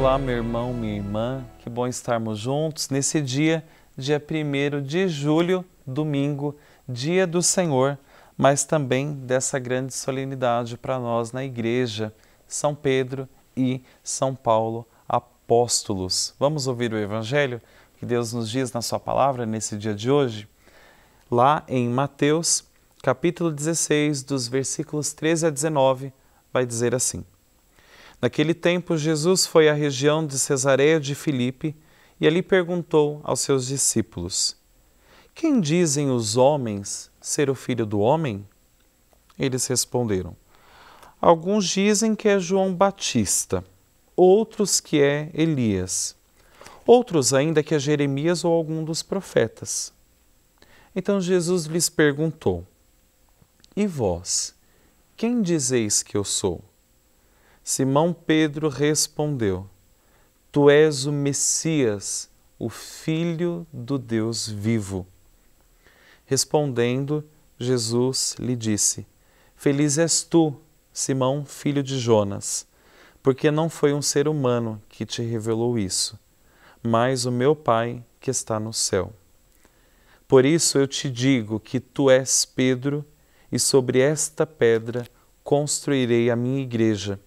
Olá, meu irmão, minha irmã, que bom estarmos juntos nesse dia, dia 1 de julho, domingo, dia do Senhor, mas também dessa grande solenidade para nós na Igreja, São Pedro e São Paulo, apóstolos. Vamos ouvir o Evangelho que Deus nos diz na Sua palavra nesse dia de hoje? Lá em Mateus, capítulo 16, dos versículos 13 a 19, vai dizer assim. Naquele tempo, Jesus foi à região de Cesareia de Filipe e ali perguntou aos seus discípulos: Quem dizem os homens ser o filho do homem? Eles responderam: Alguns dizem que é João Batista, outros que é Elias, outros ainda que é Jeremias ou algum dos profetas. Então Jesus lhes perguntou: E vós, quem dizeis que eu sou? Simão Pedro respondeu: Tu és o Messias, o Filho do Deus vivo. Respondendo, Jesus lhe disse: Feliz és tu, Simão, filho de Jonas, porque não foi um ser humano que te revelou isso, mas o meu Pai que está no céu. Por isso eu te digo que tu és Pedro, e sobre esta pedra construirei a minha igreja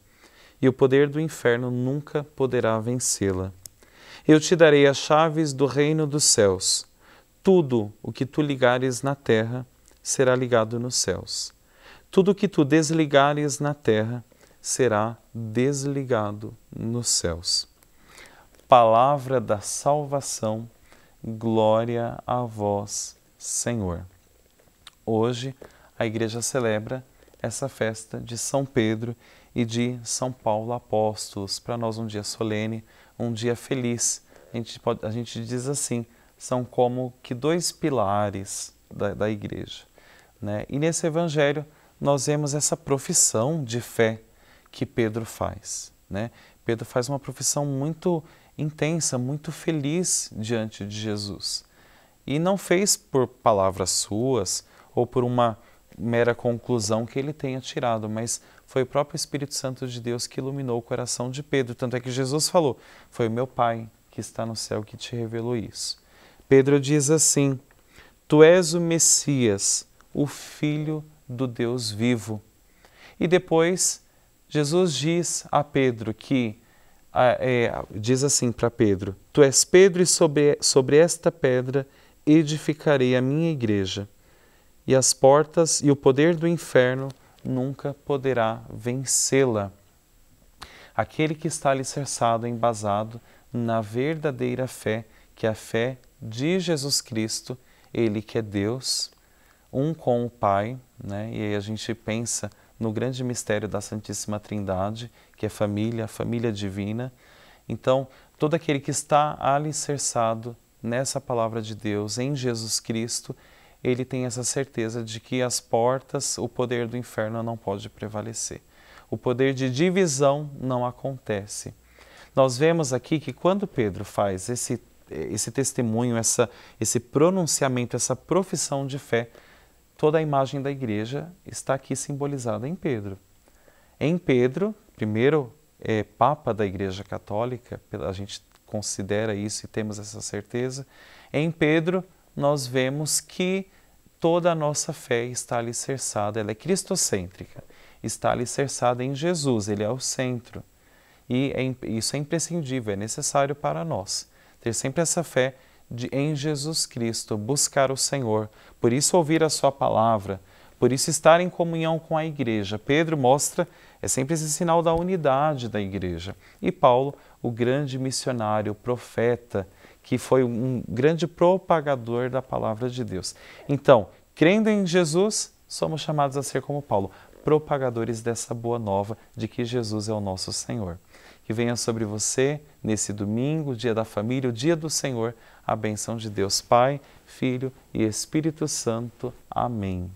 e o poder do inferno nunca poderá vencê-la. Eu te darei as chaves do reino dos céus. Tudo o que tu ligares na terra será ligado nos céus. Tudo o que tu desligares na terra será desligado nos céus. Palavra da salvação, glória a vós, Senhor. Hoje a igreja celebra essa festa de São Pedro e de São Paulo Apóstolos. Para nós, um dia solene, um dia feliz. A gente, pode, a gente diz assim: são como que dois pilares da, da igreja. Né? E nesse evangelho, nós vemos essa profissão de fé que Pedro faz. Né? Pedro faz uma profissão muito intensa, muito feliz diante de Jesus. E não fez por palavras suas ou por uma mera conclusão que ele tenha tirado, mas foi o próprio Espírito Santo de Deus que iluminou o coração de Pedro. Tanto é que Jesus falou: Foi o meu Pai que está no céu que te revelou isso. Pedro diz assim: Tu és o Messias, o Filho do Deus vivo. E depois, Jesus diz a Pedro que, é, diz assim para Pedro: Tu és Pedro, e sobre, sobre esta pedra edificarei a minha igreja, e as portas e o poder do inferno nunca poderá vencê-la. Aquele que está alicerçado, embasado na verdadeira fé, que é a fé de Jesus Cristo, ele que é Deus, um com o Pai, né? e aí a gente pensa no grande mistério da Santíssima Trindade, que é família, família divina. Então, todo aquele que está alicerçado nessa palavra de Deus, em Jesus Cristo, ele tem essa certeza de que as portas, o poder do inferno não pode prevalecer. O poder de divisão não acontece. Nós vemos aqui que quando Pedro faz esse, esse testemunho, essa, esse pronunciamento, essa profissão de fé, toda a imagem da igreja está aqui simbolizada em Pedro. Em Pedro, primeiro é, Papa da Igreja Católica, a gente considera isso e temos essa certeza, em Pedro nós vemos que toda a nossa fé está alicerçada, ela é cristocêntrica, está alicerçada em Jesus, ele é o centro. E é, isso é imprescindível, é necessário para nós. Ter sempre essa fé de, em Jesus Cristo, buscar o Senhor, por isso ouvir a Sua palavra, por isso estar em comunhão com a igreja. Pedro mostra, é sempre esse sinal da unidade da igreja. E Paulo o grande missionário, o profeta, que foi um grande propagador da palavra de Deus. Então, crendo em Jesus, somos chamados a ser como Paulo, propagadores dessa boa nova de que Jesus é o nosso Senhor. Que venha sobre você nesse domingo, dia da família, o dia do Senhor, a benção de Deus Pai, Filho e Espírito Santo. Amém.